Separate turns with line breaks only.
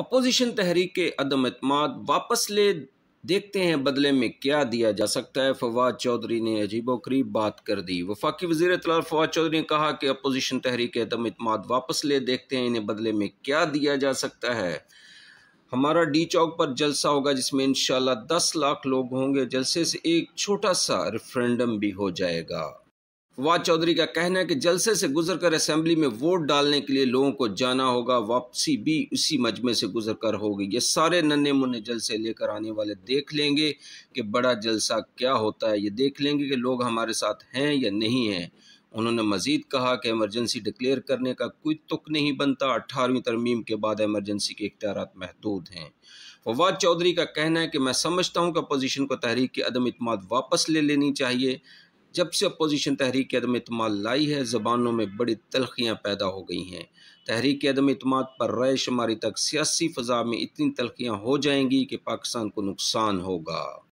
opposition तहरीक के अदम अतमाद वापस ले देखते हैं बदले में क्या दिया जा सकता है फवाद चौधरी ने अजीबो करीब बात कर दी वफाकी वजीर तलाल फवाद चौधरी ने कहा कि अपोजिशन तहरीक अदम अतमाद वापस ले देखते हैं इन्हें बदले में क्या दिया जा सकता है हमारा डी चौक पर जलसा होगा जिसमें इन दस लाख लोग होंगे जलसे से एक छोटा सा रेफरेंडम भी हो जाएगा फवाद चौधरी का कहना है कि जलसे से गुजरकर असेंबली में वोट डालने के लिए लोगों को जाना होगा वापसी भी उसी मजमे से गुजर कर होगी ये सारे नन्हे मुन्ने जलसे लेकर आने वाले देख लेंगे कि बड़ा जलसा क्या होता है ये देख लेंगे कि लोग हमारे साथ हैं या नहीं हैं उन्होंने मजीद कहा कि एमरजेंसी डिक्लेयर करने का कोई तुक नहीं बनता अठारहवीं तरमीम के बाद एमरजेंसी के इख्तियार महदूद हैं फवाद चौधरी का कहना है कि मैं समझता हूँ कि अपोजिशन को तहरीक की अदम इतमाद वापस ले लेनी चाहिए जब से अपोजिशन तहरीक अदम अतमाद लाई है ज़बानों में बड़ी तलखियाँ पैदा हो गई हैं तहरीक अदम इतम पर राय शुमारी तक सियासी फ़जा में इतनी तलखियाँ हो जाएंगी कि पाकिस्तान को नुकसान होगा